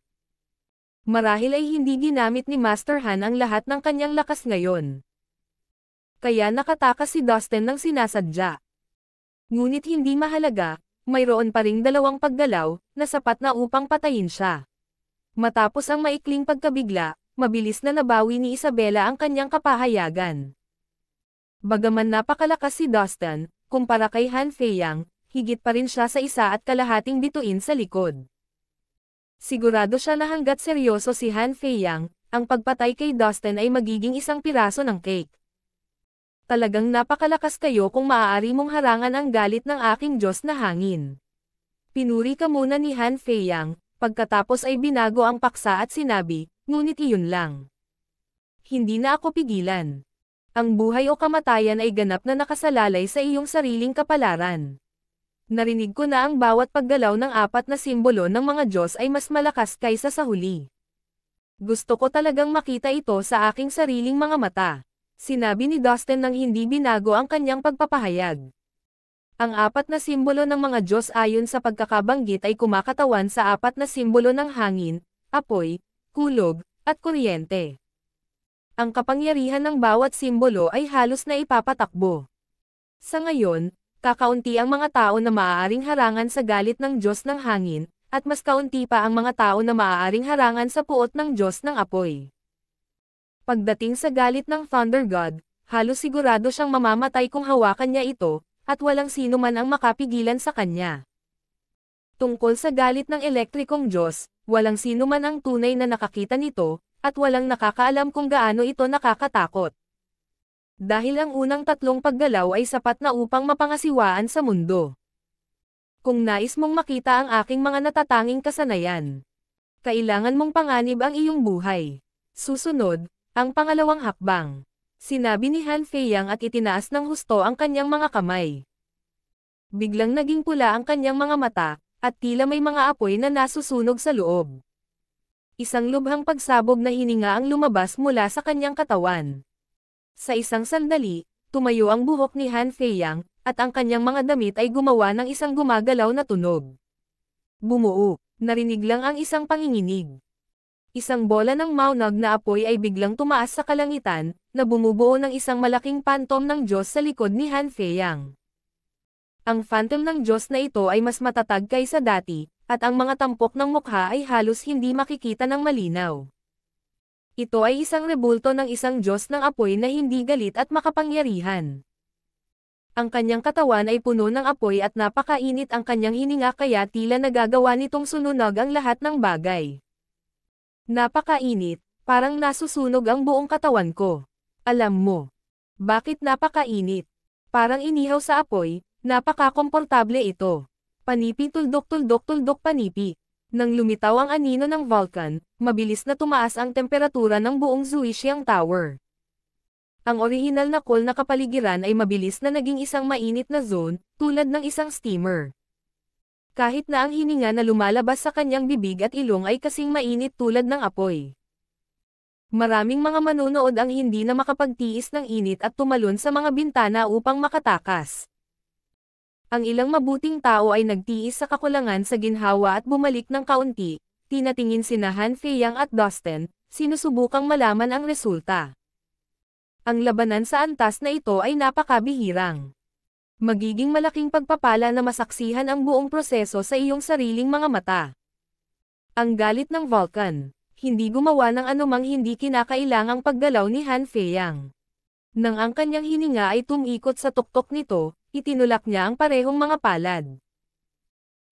Marahil ay hindi ginamit ni Master Han ang lahat ng kanyang lakas ngayon. Kaya nakatakas si Dustin ng sinasadya. Ngunit hindi mahalaga, mayroon pa ring dalawang paggalaw, na sapat na upang patayin siya. Matapos ang maikling pagkabigla, mabilis na nabawi ni Isabella ang kanyang kapahayagan. Bagaman napakalakas si Dustin, kumpara kay Han Feiyang, higit pa rin siya sa isa at kalahating bituin sa likod. Sigurado siya na hanggat seryoso si Han Feiyang, ang pagpatay kay Dustin ay magiging isang piraso ng cake. Talagang napakalakas kayo kung maaari mong harangan ang galit ng aking Diyos na hangin. Pinuri ka muna ni Han Feiyang, pagkatapos ay binago ang paksa at sinabi, ngunit iyon lang. Hindi na ako pigilan. Ang buhay o kamatayan ay ganap na nakasalalay sa iyong sariling kapalaran. Narinig ko na ang bawat paggalaw ng apat na simbolo ng mga Diyos ay mas malakas kaysa sa huli. Gusto ko talagang makita ito sa aking sariling mga mata. Sinabi ni Dustin nang hindi binago ang kanyang pagpapahayag. Ang apat na simbolo ng mga Diyos ayon sa pagkakabanggit ay kumakatawan sa apat na simbolo ng hangin, apoy, kulog, at kuryente ang kapangyarihan ng bawat simbolo ay halos na ipapatakbo. Sa ngayon, kakaunti ang mga tao na maaaring harangan sa galit ng Diyos ng hangin, at mas kaunti pa ang mga tao na maaaring harangan sa puot ng Diyos ng apoy. Pagdating sa galit ng Thunder God, halos sigurado siyang mamamatay kung hawakan niya ito, at walang sino man ang makapigilan sa kanya. Tungkol sa galit ng elektrikong Diyos, walang sino man ang tunay na nakakita nito, at walang nakakaalam kung gaano ito nakakatakot. Dahil ang unang tatlong paggalaw ay sapat na upang mapangasiwaan sa mundo. Kung nais mong makita ang aking mga natatanging kasanayan, kailangan mong panganib ang iyong buhay. Susunod, ang pangalawang hakbang. Sinabi ni Han Feiyang at itinaas ng husto ang kanyang mga kamay. Biglang naging pula ang kanyang mga mata, at tila may mga apoy na nasusunog sa loob. Isang lubhang pagsabog na hininga ang lumabas mula sa kanyang katawan. Sa isang sandali, tumayo ang buhok ni Han Feiyang, at ang kanyang mga damit ay gumawa ng isang gumagalaw na tunog. Bumuo, narinig lang ang isang panginginig. Isang bola ng maunag na apoy ay biglang tumaas sa kalangitan, na bumubuo ng isang malaking phantom ng Diyos sa likod ni Han Feiyang. Ang phantom ng Diyos na ito ay mas matatag kaysa dati, at ang mga tampok ng mukha ay halos hindi makikita ng malinaw. Ito ay isang rebulto ng isang Diyos ng apoy na hindi galit at makapangyarihan. Ang kanyang katawan ay puno ng apoy at napakainit ang kanyang hininga kaya tila nagagawa nitong sununog ang lahat ng bagay. Napakainit, parang nasusunog ang buong katawan ko. Alam mo, bakit napakainit? Parang inihaw sa apoy, napakakomportable ito. Panipi tuldok-tuldok-tuldok panipi. Nang lumitaw ang anino ng Vulcan, mabilis na tumaas ang temperatura ng buong Zuishiang Tower. Ang orihinal na coal na kapaligiran ay mabilis na naging isang mainit na zone, tulad ng isang steamer. Kahit na ang hininga na lumalabas sa kanyang bibig at ilong ay kasing mainit tulad ng apoy. Maraming mga manonood ang hindi na makapagtiis ng init at tumalon sa mga bintana upang makatakas ang ilang mabuting tao ay nagtiis sa kakulangan sa ginhawa at bumalik ng kaunti, tinatingin sina Han Feiyang at Dustin, sinusubukang malaman ang resulta. Ang labanan sa antas na ito ay napakabihirang. Magiging malaking pagpapala na masaksihan ang buong proseso sa iyong sariling mga mata. Ang galit ng Vulcan, hindi gumawa ng anumang hindi kinakailangang paggalaw ni Han Feiyang. Nang ang kanyang hininga ay tumikot sa tuktok nito, itinulak niya ang parehong mga palad.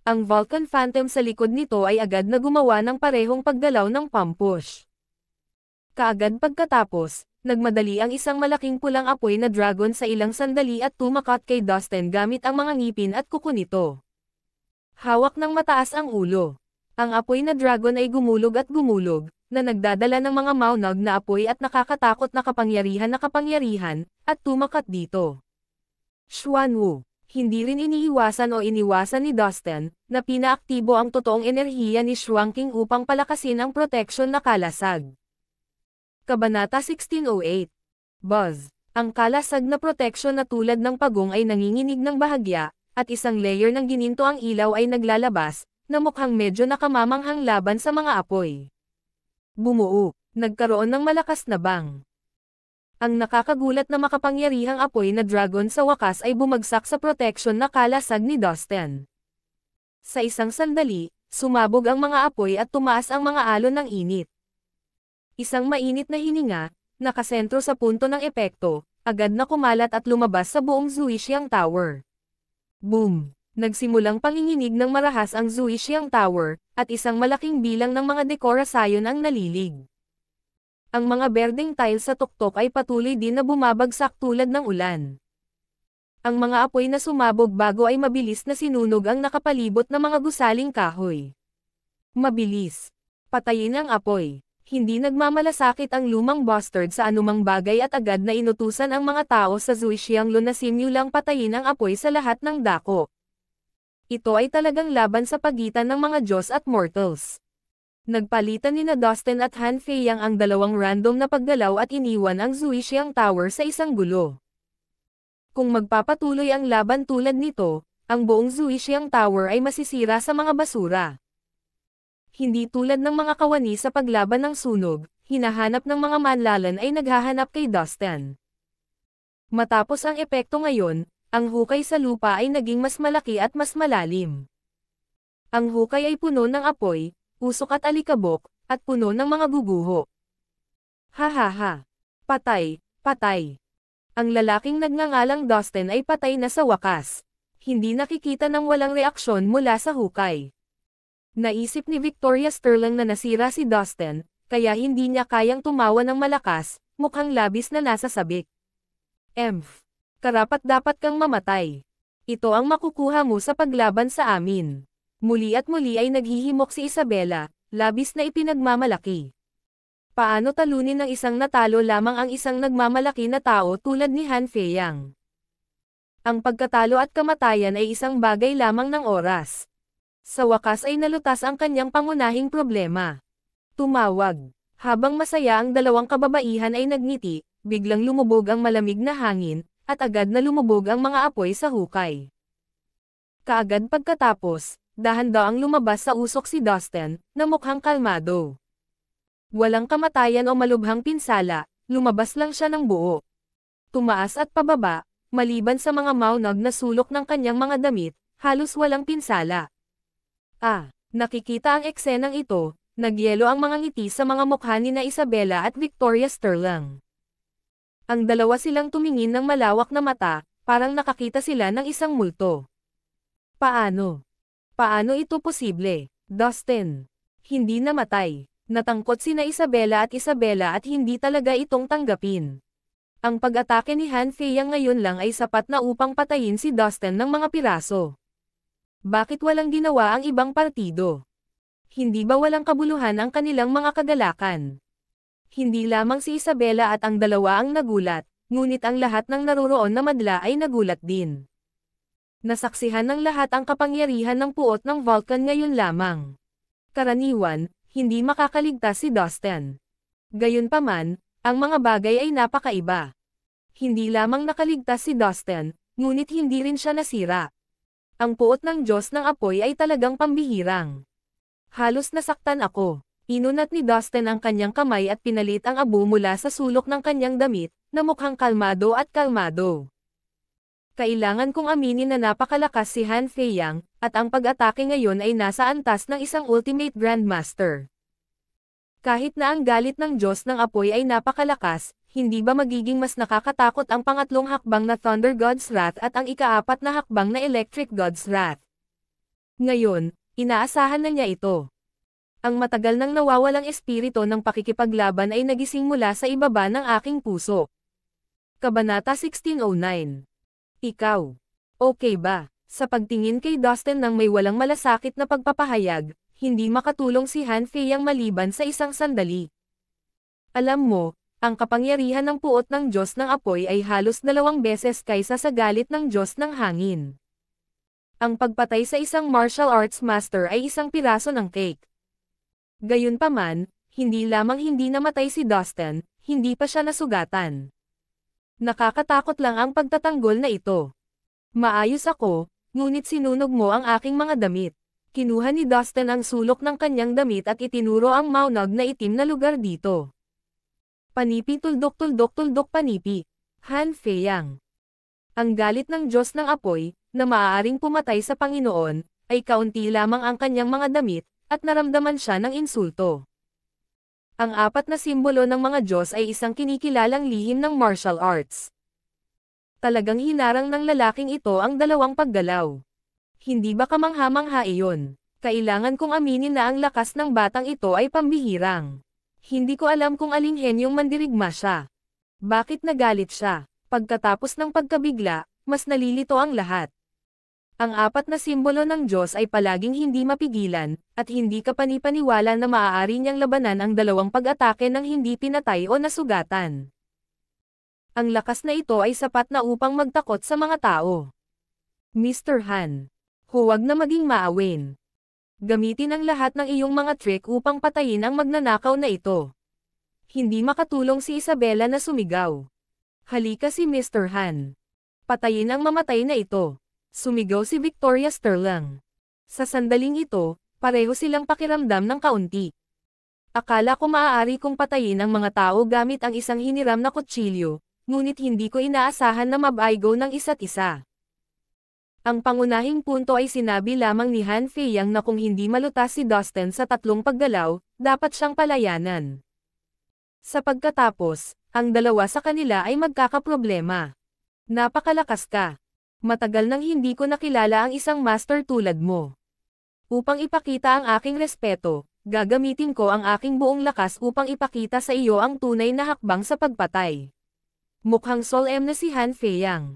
Ang Vulcan Phantom sa likod nito ay agad na gumawa ng parehong paggalaw ng pump push. Kaagad pagkatapos, nagmadali ang isang malaking pulang apoy na dragon sa ilang sandali at tumakat kay Dustin gamit ang mga ngipin at kuko nito. Hawak ng mataas ang ulo. Ang apoy na dragon ay gumulog at gumulog, na nagdadala ng mga maunag na apoy at nakakatakot na kapangyarihan na kapangyarihan, at tumakat dito. Xuanwu, hindi rin iniiwasan o iniwasan ni Dustin, na pinaaktibo ang totoong enerhiya ni King upang palakasin ang proteksyon na kalasag. Kabanata 1608 Buzz Ang kalasag na proteksyon na tulad ng pagong ay nanginginig ng bahagya, at isang layer ng gininto ang ilaw ay naglalabas, na mukhang medyo nakamamanghang laban sa mga apoy. Bumuo, nagkaroon ng malakas na bang. Ang nakakagulat na makapangyarihang apoy na dragon sa wakas ay bumagsak sa proteksyon na kalasag ni Dustin. Sa isang sandali, sumabog ang mga apoy at tumaas ang mga alon ng init. Isang mainit na hininga, nakasentro sa punto ng epekto, agad na kumalat at lumabas sa buong Zuishiang Tower. Boom! Nagsimulang panginginig ng marahas ang Zuishiang Tower, at isang malaking bilang ng mga dekorasayon ang nalilig ang mga berding tile sa tuktok ay patuloy din na bumabagsak tulad ng ulan. Ang mga apoy na sumabog bago ay mabilis na sinunog ang nakapalibot na mga gusaling kahoy. Mabilis. Patayin ang apoy. Hindi nagmamalasakit ang lumang bastard sa anumang bagay at agad na inutusan ang mga tao sa Zuishianglo na lang patayin ang apoy sa lahat ng dako. Ito ay talagang laban sa pagitan ng mga Diyos at mortals. Nagpalitan ni na Dustin at Han Feiyang ang dalawang random na paggalaw at iniwan ang Zuixiang Tower sa isang gulo. Kung magpapatuloy ang laban tulad nito, ang buong Zuixiang Tower ay masisira sa mga basura. Hindi tulad ng mga kawani sa paglaban ng sunog, hinahanap ng mga manlalan ay naghahanap kay Dustin. Matapos ang epekto ngayon, ang hukay sa lupa ay naging mas malaki at mas malalim. Ang hukay ay puno ng apoy, usok at alikabok, at puno ng mga guguho. Hahaha! Patay, patay! Ang lalaking nagngangalang Dustin ay patay na sa wakas. Hindi nakikita ng walang reaksyon mula sa hukay. Naisip ni Victoria Sterling na nasira si Dustin, kaya hindi niya kayang tumawa ng malakas, mukhang labis na nasa sabik. Emph. Karapat dapat kang mamatay. Ito ang makukuha mo sa paglaban sa amin. Muli at muli ay naghihimok si Isabela, labis na ipinagmamalaki. Paano talunin ng isang natalo lamang ang isang nagmamalaki na tao tulad ni Han Feiyang? Ang pagkatalo at kamatayan ay isang bagay lamang ng oras. Sa wakas ay nalutas ang kanyang pangunahing problema. Tumawag. Habang masaya ang dalawang kababaihan ay nagngiti, biglang lumubog ang malamig na hangin, at agad na lumubog ang mga apoy sa hukay. Kaagad pagkatapos, dahan-daang lumabas sa usok si Dustin, na mukhang kalmado. Walang kamatayan o malubhang pinsala, lumabas lang siya ng buo. Tumaas at pababa, maliban sa mga maunag na sulok ng kanyang mga damit, halos walang pinsala. Ah, nakikita ang eksenang ito, nagyelo ang mga ngiti sa mga mukha ni na Isabella at Victoria Sterling. Ang dalawa silang tumingin ng malawak na mata, parang nakakita sila ng isang multo. Paano? Paano ito posible? Dustin. Hindi namatay. Natangkot sina Isabella at Isabella at hindi talaga itong tanggapin. Ang pag-atake ni Han Feya ngayon lang ay sapat na upang patayin si Dustin ng mga piraso. Bakit walang ginawa ang ibang partido? Hindi ba walang kabuluhan ang kanilang mga kagalakan? Hindi lamang si Isabella at ang dalawa ang nagulat, ngunit ang lahat ng naroroon na madla ay nagulat din. Nasaksihan ng lahat ang kapangyarihan ng puot ng Vulcan ngayon lamang. Karaniwan, hindi makakaligtas si Dustin. Gayunpaman, ang mga bagay ay napakaiba. Hindi lamang nakaligtas si Dustin, ngunit hindi rin siya nasira. Ang puot ng Diyos ng apoy ay talagang pambihirang. Halos nasaktan ako. Inunat ni Dustin ang kanyang kamay at pinalit ang abo mula sa sulok ng kanyang damit, na mukhang kalmado at kalmado. Kailangan kong aminin na napakalakas si Han Feiyang, at ang pag-atake ngayon ay nasa antas ng isang Ultimate Grandmaster. Kahit na ang galit ng Diyos ng Apoy ay napakalakas, hindi ba magiging mas nakakatakot ang pangatlong hakbang na Thunder God's Wrath at ang ikaapat na hakbang na Electric God's Wrath? Ngayon, inaasahan na niya ito. Ang matagal nang nawawalang espirito ng pakikipaglaban ay nagising mula sa ibaba ng aking puso. Kabanata 1609 ikaw. Okay ba? Sa pagtingin kay Dustin nang may walang malasakit na pagpapahayag, hindi makatulong si Han Feiyang maliban sa isang sandali. Alam mo, ang kapangyarihan ng puot ng Diyos ng apoy ay halos dalawang beses kaysa sa galit ng Diyos ng hangin. Ang pagpatay sa isang martial arts master ay isang piraso ng cake. Gayunpaman, hindi lamang hindi namatay si Dustin, hindi pa siya nasugatan. Nakakatakot lang ang pagtatanggol na ito. Maayos ako, ngunit sinunog mo ang aking mga damit. Kinuha ni Dustin ang sulok ng kanyang damit at itinuro ang maunag na itim na lugar dito. Panipi tuldok tuldok tuldok panipi. Han Feiyang. Ang galit ng Diyos ng apoy, na maaaring pumatay sa Panginoon, ay kaunti lamang ang kanyang mga damit, at naramdaman siya ng insulto. Ang apat na simbolo ng mga Diyos ay isang kinikilalang lihim ng martial arts. Talagang hinarang ng lalaking ito ang dalawang paggalaw. Hindi ba kamangha-mangha iyon? Kailangan kong aminin na ang lakas ng batang ito ay pambihirang. Hindi ko alam kung aling henyong mandirigma siya. Bakit nagalit siya? Pagkatapos ng pagkabigla, mas nalilito ang lahat. Ang apat na simbolo ng Diyos ay palaging hindi mapigilan, at hindi kapanipaniwala na maaari niyang labanan ang dalawang pag-atake ng hindi pinatay o nasugatan. Ang lakas na ito ay sapat na upang magtakot sa mga tao. Mr. Han, huwag na maging maawin. Gamitin ang lahat ng iyong mga trick upang patayin ang magnanakaw na ito. Hindi makatulong si Isabella na sumigaw. Halika si Mr. Han. Patayin ang mamatay na ito. Sumigaw si Victoria Sterling. Sa sandaling ito, pareho silang pakiramdam ng kaunti. Akala ko maaari kong patayin ang mga tao gamit ang isang hiniram na kutsilyo, ngunit hindi ko inaasahan na mabaygo ng isa't isa. Ang pangunahing punto ay sinabi lamang ni Han Feiyang na kung hindi malutas si Dustin sa tatlong paggalaw, dapat siyang palayanan. Sa pagkatapos, ang dalawa sa kanila ay magkakaproblema. Napakalakas ka. Matagal nang hindi ko nakilala ang isang master tulad mo. Upang ipakita ang aking respeto, gagamitin ko ang aking buong lakas upang ipakita sa iyo ang tunay na hakbang sa pagpatay. Mukhang solem na si Han Feiyang.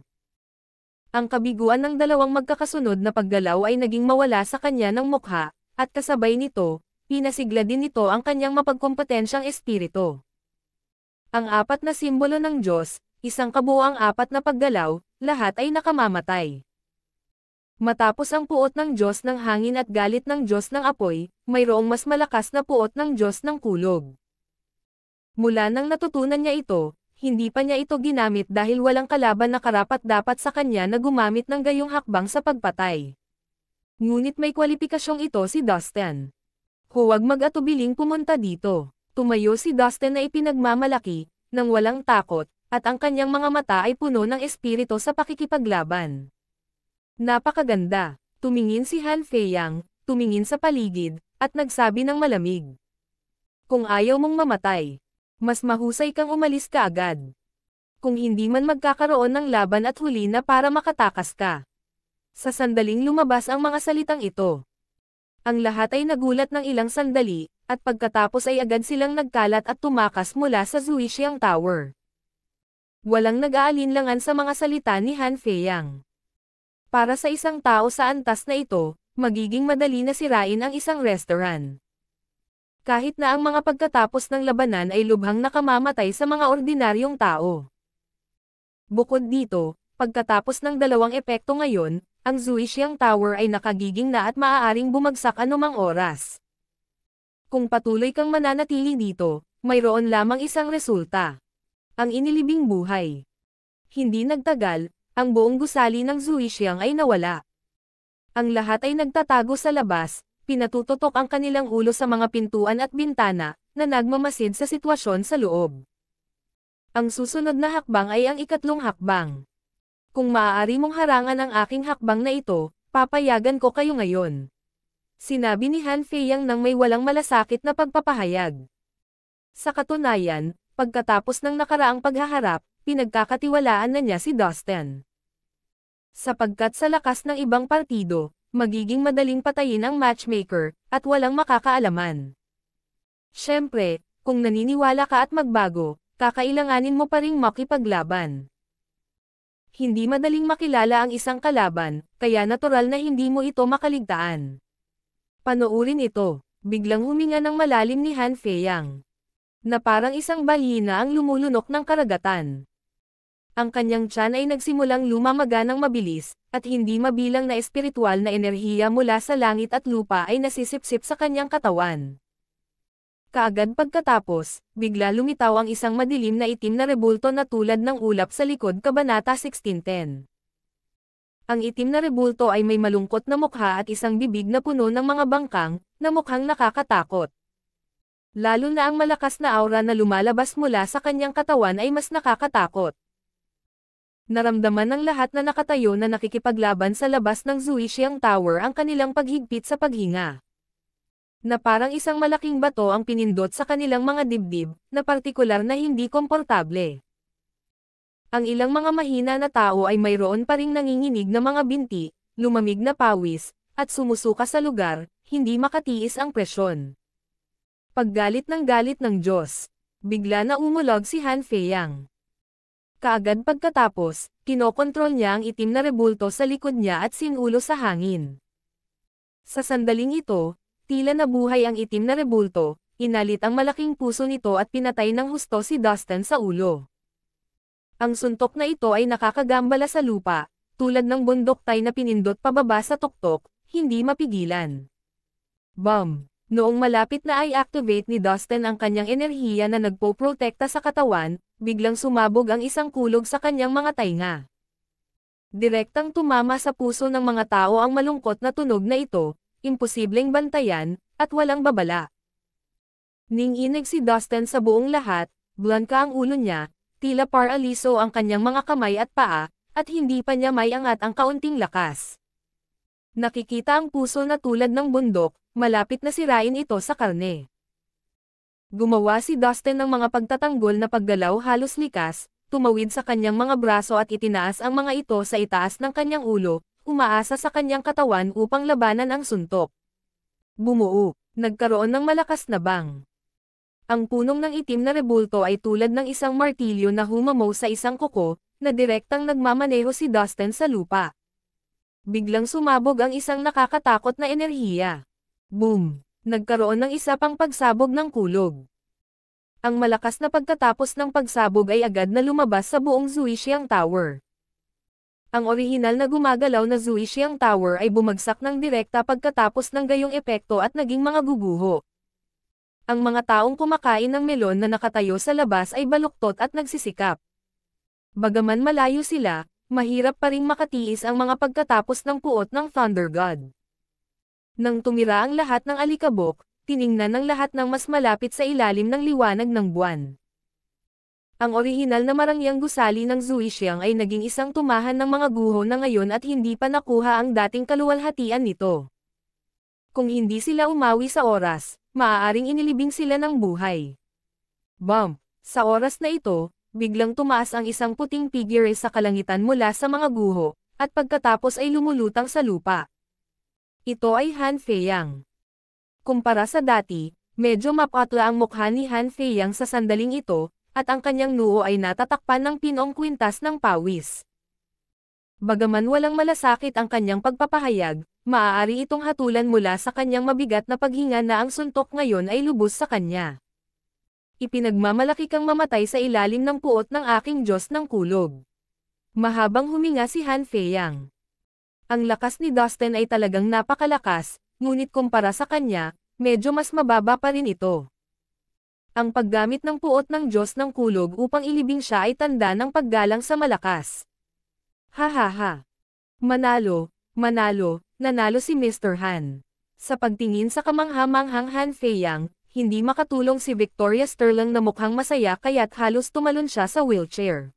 Ang kabiguan ng dalawang magkakasunod na paggalaw ay naging mawala sa kanya ng mukha, at kasabay nito, pinasigla din nito ang kanyang mapagkompetensyang espirito. Ang apat na simbolo ng Diyos, isang kabuoang apat na paggalaw, lahat ay nakamamatay. Matapos ang puot ng Diyos ng hangin at galit ng Diyos ng apoy, mayroong mas malakas na puot ng Diyos ng kulog. Mula nang natutunan niya ito, hindi pa niya ito ginamit dahil walang kalaban na karapat-dapat sa kanya na gumamit ng gayong hakbang sa pagpatay. Ngunit may kwalipikasyong ito si Dustin. Huwag mag-atubiling pumunta dito. Tumayo si Dustin na ipinagmamalaki, nang walang takot, at ang kanyang mga mata ay puno ng espirito sa pakikipaglaban. Napakaganda! Tumingin si Han Feiyang, tumingin sa paligid, at nagsabi ng malamig. Kung ayaw mong mamatay, mas mahusay kang umalis ka agad. Kung hindi man magkakaroon ng laban at huli na para makatakas ka. Sa sandaling lumabas ang mga salitang ito. Ang lahat ay nagulat ng ilang sandali, at pagkatapos ay agad silang nagkalat at tumakas mula sa Zuixiang Tower. Walang nag-aalinlangan sa mga salita ni Han Feiyang. Para sa isang tao sa antas na ito, magiging madali na sirain ang isang restaurant. Kahit na ang mga pagkatapos ng labanan ay lubhang nakamamatay sa mga ordinaryong tao. Bukod dito, pagkatapos ng dalawang epekto ngayon, ang Zuishiang Tower ay nakagiging na at maaaring bumagsak anumang oras. Kung patuloy kang mananatili dito, mayroon lamang isang resulta. Ang inilibing buhay. Hindi nagtagal, ang buong gusali ng Zuishiang ay nawala. Ang lahat ay nagtatago sa labas, pinatututok ang kanilang ulo sa mga pintuan at bintana, na nagmamasid sa sitwasyon sa loob. Ang susunod na hakbang ay ang ikatlong hakbang. Kung maaari mong harangan ang aking hakbang na ito, papayagan ko kayo ngayon. Sinabi ni Han Feiyang nang may walang malasakit na pagpapahayag. Sa katunayan, Pagkatapos ng nakaraang paghaharap, pinagkakatiwalaan na niya si Dustin. Sapagkat sa lakas ng ibang partido, magiging madaling patayin ang matchmaker, at walang makakaalaman. Siyempre, kung naniniwala ka at magbago, kakailanganin mo pa ring makipaglaban. Hindi madaling makilala ang isang kalaban, kaya natural na hindi mo ito makaligtaan. Panoorin ito, biglang huminga ng malalim ni Han Feiyang na parang isang balina ang lumulunok ng karagatan. Ang kanyang tiyan ay nagsimulang lumamaga ng mabilis, at hindi mabilang na espiritual na enerhiya mula sa langit at lupa ay nasisipsip sa kanyang katawan. Kaagad pagkatapos, bigla lumitaw ang isang madilim na itim na rebulto na tulad ng ulap sa likod Kabanata 1610. Ang itim na rebulto ay may malungkot na mukha at isang bibig na puno ng mga bangkang, na mukhang nakakatakot. Lalo na ang malakas na aura na lumalabas mula sa kanyang katawan ay mas nakakatakot. Naramdaman ng lahat na nakatayo na nakikipaglaban sa labas ng Zuishiang Tower ang kanilang paghigpit sa paghinga. Na parang isang malaking bato ang pinindot sa kanilang mga dibdib, na partikular na hindi komportable. Ang ilang mga mahina na tao ay mayroon pa ring nanginginig na mga binti, lumamig na pawis, at sumusuka sa lugar, hindi makatiis ang presyon. Paggalit ng galit ng Diyos, bigla na umulog si Han Feiyang. Kaagad pagkatapos, kinokontrol niya ang itim na rebulto sa likod niya at sinulo sa hangin. Sa sandaling ito, tila nabuhay ang itim na rebulto, inalit ang malaking puso nito at pinatay ng husto si Dustin sa ulo. Ang suntok na ito ay nakakagambala sa lupa, tulad ng bundok tay na pinindot pababa sa tuktok, hindi mapigilan. Bum! Noong malapit na ay activate ni Dustin ang kanyang enerhiya na nagpo-protekta sa katawan, biglang sumabog ang isang kulog sa kanyang mga tainga. Direktang tumama sa puso ng mga tao ang malungkot na tunog na ito, imposibleng bantayan, at walang babala. Ninginig si Dustin sa buong lahat, blanka ang ulo niya, tila paraliso ang kanyang mga kamay at paa, at hindi pa niya may angat ang kaunting lakas. Nakikita ang puso na tulad ng bundok, malapit na sirain ito sa karne. Gumawa si Dustin ng mga pagtatanggol na paggalaw halos likas, tumawid sa kanyang mga braso at itinaas ang mga ito sa itaas ng kanyang ulo, umaasa sa kanyang katawan upang labanan ang suntok. Bumuo, nagkaroon ng malakas na bang. Ang punong ng itim na rebulto ay tulad ng isang martilyo na humamaw sa isang kuko, na direktang nagmamaneho si Dustin sa lupa. Biglang sumabog ang isang nakakatakot na enerhiya. Boom! Nagkaroon ng isa pang pagsabog ng kulog. Ang malakas na pagtatapos ng pagsabog ay agad na lumabas sa buong Zuixiang Tower. Ang orihinal na gumagalaw na Zuixiang Tower ay bumagsak ng direkta pagkatapos ng gayong epekto at naging mga guguho. Ang mga taong kumakain ng melon na nakatayo sa labas ay baluktot at nagsisikap. Bagaman malayo sila, mahirap pa ring makatiis ang mga pagkatapos ng puot ng Thunder God. Nang tumira ang lahat ng alikabok, tiningnan ng lahat ng mas malapit sa ilalim ng liwanag ng buwan. Ang orihinal na marangyang gusali ng Zuixiang ay naging isang tumahan ng mga guho na ngayon at hindi pa nakuha ang dating kaluwalhatian nito. Kung hindi sila umawi sa oras, maaaring inilibing sila ng buhay. Bump! Sa oras na ito, biglang tumaas ang isang puting figure sa kalangitan mula sa mga guho, at pagkatapos ay lumulutang sa lupa. Ito ay Han Feiyang. Kumpara sa dati, medyo mapatla ang mukha ni Han Feiyang sa sandaling ito, at ang kanyang nuo ay natatakpan ng pinong kwintas ng pawis. Bagaman walang malasakit ang kanyang pagpapahayag, maaari itong hatulan mula sa kanyang mabigat na paghinga na ang suntok ngayon ay lubos sa kanya ipinagmamalaki kang mamatay sa ilalim ng puot ng aking Diyos ng kulog. Mahabang huminga si Han Feiyang. Ang lakas ni Dustin ay talagang napakalakas, ngunit kumpara sa kanya, medyo mas mababa pa rin ito. Ang paggamit ng puot ng Diyos ng kulog upang ilibing siya ay tanda ng paggalang sa malakas. Hahaha. Manalo, manalo, nanalo si Mr. Han. Sa pagtingin sa kamanghamanghang Han Feiyang, hindi makatulong si Victoria Sterling na mukhang masaya kaya't halos tumalon siya sa wheelchair.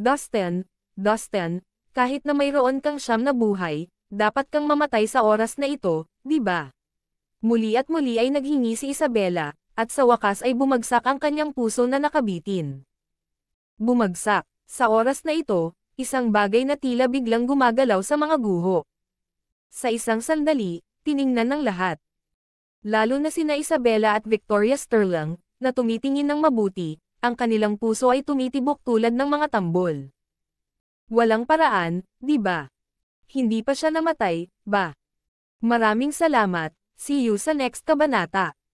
Dustin, Dustin, kahit na mayroon kang siyam na buhay, dapat kang mamatay sa oras na ito, di ba? Muli at muli ay naghingi si Isabella, at sa wakas ay bumagsak ang kanyang puso na nakabitin. Bumagsak, sa oras na ito, isang bagay na tila biglang gumagalaw sa mga guho. Sa isang sandali, tiningnan ng lahat lalo na sina Isabella at Victoria Sterling, na tumitingin ng mabuti, ang kanilang puso ay tumitibok tulad ng mga tambol. Walang paraan, di ba? Hindi pa siya namatay, ba? Maraming salamat, see you sa next kabanata.